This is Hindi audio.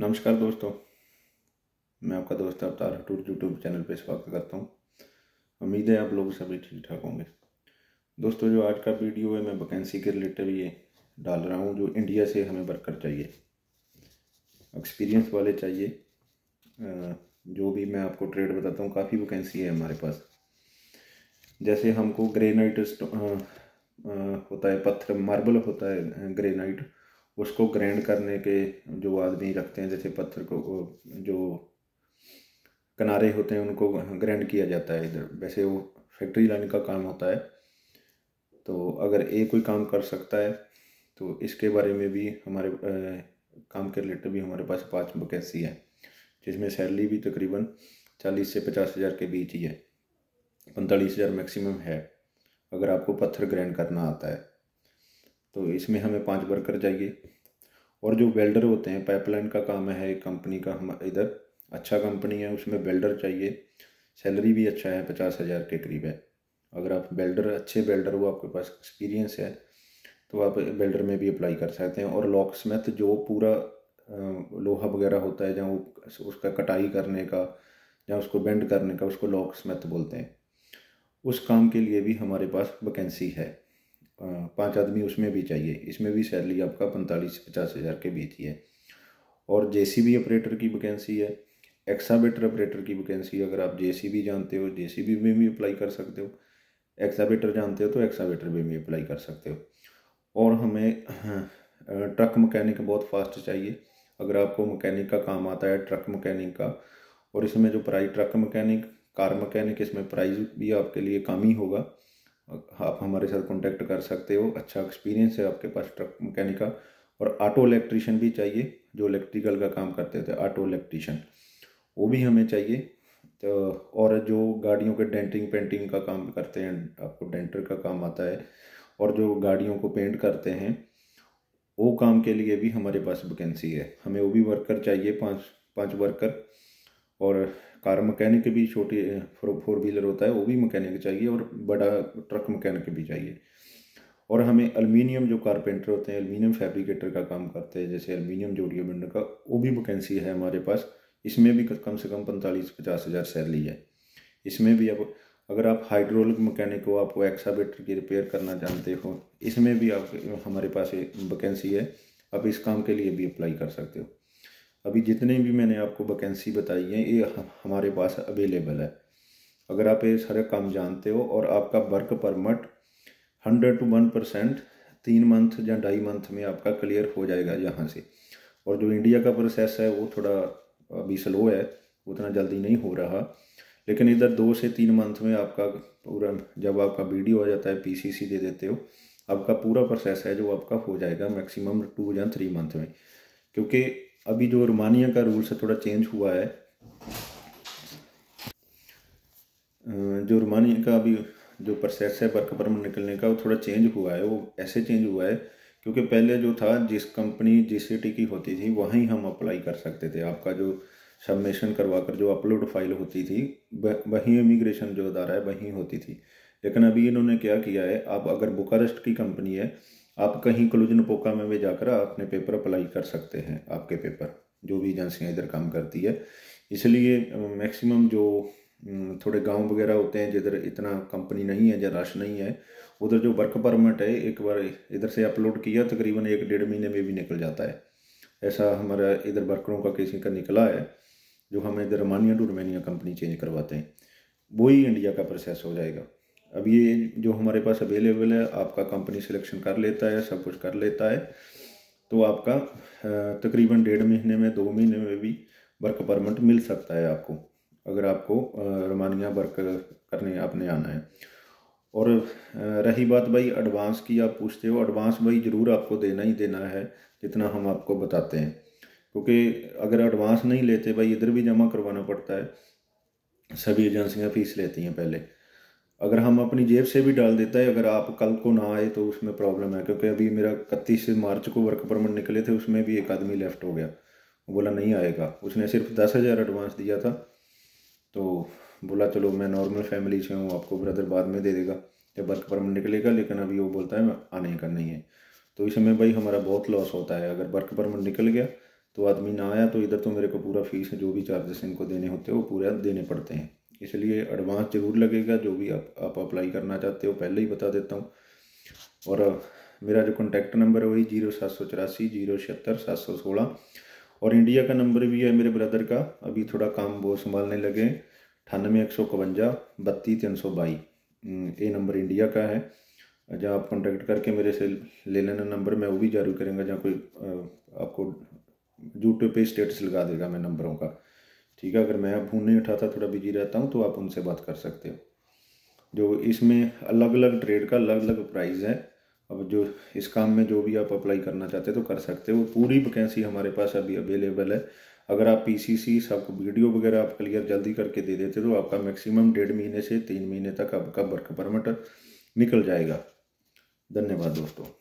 नमस्कार दोस्तों मैं आपका दोस्त अवतार हटूर यूट्यूब चैनल पर स्वागत करता हूँ उम्मीद है आप लोग सभी ठीक ठाक होंगे दोस्तों जो आज का वीडियो है मैं वैकेंसी के रिलेटेड ये डाल रहा हूँ जो इंडिया से हमें वर्कर चाहिए एक्सपीरियंस वाले चाहिए जो भी मैं आपको ट्रेड बताता हूँ काफ़ी वैकेंसी है हमारे पास जैसे हमको ग्रेनाइट होता है पत्थर मार्बल होता है ग्रेनाइट उसको ग्रैंड करने के जो आदमी रखते हैं जैसे पत्थर को जो किनारे होते हैं उनको ग्रैंड किया जाता है इधर वैसे वो फैक्ट्री लाइन का काम होता है तो अगर ये कोई काम कर सकता है तो इसके बारे में भी हमारे आ, काम के रिलेटेड भी हमारे पास पाँच वैकेंसी है जिसमें सैलरी भी तकरीबन चालीस से पचास हज़ार के बीच ही है पैंतालीस हज़ार मैक्सिमम है अगर आपको पत्थर ग्रैंड करना आता है तो इसमें हमें पाँच वर्कर चाहिए और जो वेल्डर होते हैं पाइपलाइन का काम है एक कंपनी का हम इधर अच्छा कंपनी है उसमें वेल्डर चाहिए सैलरी भी अच्छा है पचास हज़ार के करीब है अगर आप वेल्डर अच्छे वेल्डर हो आपके पास एक्सपीरियंस है तो आप वेल्डर में भी अप्लाई कर सकते हैं और लॉक स्मिथ जो पूरा लोहा वगैरह होता है जहाँ उसका कटाई करने का या उसको बेंड करने का उसको लॉक स्मिथ बोलते हैं उस काम के लिए भी हमारे पास वैकेंसी है पाँच आदमी उसमें भी चाहिए इसमें भी सैलरी आपका पैंतालीस से पचास हज़ार के बीच ही है और बी ऑपरेटर की वैकेंसी है एक्सावेटर ऑपरेटर की वैकेंसी अगर आप बी जानते हो बी में भी अप्लाई कर सकते हो एक्सावेटर जानते हो तो एक्सावेटर में भी अप्लाई कर सकते हो और हमें ट्रक हाँ, मकैनिक बहुत फास्ट चाहिए अगर आपको मकैनिक का काम आता है ट्रक मकैनिक का और इसमें जो price truck mechanic car mechanic इसमें प्राइस भी आपके लिए कम ही होगा आप हमारे साथ कॉन्टैक्ट कर सकते हो अच्छा एक्सपीरियंस है आपके पास ट्रक मैकेनिक का और ऑटो इलेक्ट्रीशियन भी चाहिए जो इलेक्ट्रिकल का काम करते थे ऑटो इलेक्ट्रीशियन वो भी हमें चाहिए तो और जो गाड़ियों के डेंटिंग पेंटिंग का काम करते हैं आपको डेंटर का काम आता है और जो गाड़ियों को पेंट करते हैं वो काम के लिए भी हमारे पास वैकेंसी है हमें वो भी वर्कर चाहिए पाँच पाँच वर्कर और कार मकैनिक भी छोटे फोर व्हीलर होता है वो भी मकैनिक चाहिए और बड़ा ट्रक मकैनिक भी चाहिए और हमें अल्मीनियम जो कारपेंटर होते हैं अल्मीनियम फैब्रिकेटर का काम करते हैं जैसे अल्मीनियम जोड़िया बिल्डर का वो भी वैकेंसी है हमारे पास इसमें भी कम से कम पैंतालीस पचास हज़ार सैलरी है इसमें भी अब अगर आप हाइड्रोलिक मकैनिक हो आपको एक्सावेटर की रिपेयर करना जानते हो इसमें भी आप हमारे पास वैकेंसी है आप इस काम के लिए भी अप्लाई कर सकते हो अभी जितने भी मैंने आपको वैकेंसी बताई है ये हमारे पास अवेलेबल है अगर आप ये सारे काम जानते हो और आपका work permit hundred two one percent तीन मंथ या ढाई मंथ में आपका क्लियर हो जाएगा यहाँ से और जो इंडिया का प्रोसेस है वो थोड़ा अभी स्लो है उतना जल्दी नहीं हो रहा लेकिन इधर दो से तीन मंथ में आपका पूरा जब आपका बी हो जाता है पीसीसी दे देते हो आपका पूरा प्रोसेस है जो आपका हो जाएगा मैक्सिमम टू या थ्री मंथ में क्योंकि अभी जो रोमानिया का रूल्स है थोड़ा चेंज हुआ है जो रोमानिया का अभी जो प्रोसेस है वर्क परमिट निकलने का वो थोड़ा चेंज हुआ है वो ऐसे चेंज हुआ है क्योंकि पहले जो था जिस कंपनी जिस सिटी की होती थी वहीं हम अप्लाई कर सकते थे आपका जो सबमिशन करवा कर जो अपलोड फाइल होती थी वहीं इमिग्रेशन जो अदारा है वहीं होती थी लेकिन अभी इन्होंने क्या किया है आप अगर बुकारेस्ट की कंपनी है आप कहीं क्लूजन पोका में भी जाकर अपने पेपर अप्लाई कर सकते हैं आपके पेपर जो भी एजेंसियाँ इधर काम करती है इसलिए मैक्सिमम जो थोड़े गांव वगैरह होते हैं जिधर इतना कंपनी नहीं है या रश नहीं है उधर जो वर्क परमिट है एक बार इधर से अपलोड किया तकरीबन एक डेढ़ महीने में भी निकल जाता है ऐसा हमारा इधर वर्करों का किसी का निकला है जो हमें इधर Romania to Romania company change करवाते हैं वही इंडिया का प्रोसेस हो जाएगा अब ये जो हमारे पास अवेलेबल है आपका कंपनी सिलेक्शन कर लेता है सब कुछ कर लेता है तो आपका तकरीबन डेढ़ महीने में दो महीने में भी वर्क परमिट मिल सकता है आपको अगर आपको रोमानिया वर्क करने आपने आना है और रही बात भाई एडवांस की आप पूछते हो एडवांस भाई ज़रूर आपको देना ही देना है जितना हम आपको बताते हैं क्योंकि अगर एडवांस नहीं लेते भाई इधर भी जमा करवाना पड़ता है सभी एजेंसियाँ फीस लेती हैं पहले अगर हम अपनी जेब से भी डाल देता है अगर आप कल को ना आए तो उसमें प्रॉब्लम है क्योंकि अभी मेरा इकतीस मार्च को वर्क परमिट निकले थे उसमें भी एक आदमी लेफ्ट हो गया बोला नहीं आएगा उसने सिर्फ दस हज़ार एडवांस दिया था तो बोला चलो मैं नॉर्मल फैमिली से हूँ आपको ब्रदर बाद में दे देगा जब वर्क परमिट निकलेगा लेकिन अभी वो बोलता है मैं आने का नहीं है तो इसमें भाई हमारा बहुत लॉस होता है अगर वर्क परमिट निकल गया तो आदमी ना आया तो इधर तो मेरे को पूरा फीस जो भी चार्जेस इनको देने होते हैं वो पूरा देने पड़ते हैं इसलिए एडवांस ज़रूर लगेगा जो भी आप आप अप्लाई करना चाहते हो पहले ही बता देता हूँ और मेरा जो कॉन्टैक्ट नंबर है वही जीरो सात सौ चौरासी जीरो छिहत्तर सात सौ सोलह और इंडिया का नंबर भी है मेरे ब्रदर का अभी थोड़ा काम वो संभालने लगे अठानवे एक सौ इक्वंजा बत्तीस तीन सौ बाई हम्म, ये नंबर इंडिया का है जहाँ आप कॉन्टैक्ट करके मेरे से ले लेना नंबर मैं वो भी जारी करूँगा जहाँ कोई आपको यूट्यूब पर स्टेटस लगा देगा मैं नंबरों का ठीक है अगर मैं आप फ़ोन नहीं उठाता थोड़ा बिजी रहता हूँ तो आप उनसे बात कर सकते हो जो इसमें अलग अलग ट्रेड का अलग अलग प्राइस है अब जो इस काम में जो भी आप अप्लाई करना चाहते हो तो कर सकते हो पूरी वैकेंसी हमारे पास अभी अवेलेबल है अगर आप पीसीसी सब वीडियो वगैरह आप क्लियर जल्दी करके दे देते तो आपका मैक्सिमम डेढ़ महीने से तीन महीने तक आपका वर्क परमिट निकल जाएगा धन्यवाद दोस्तों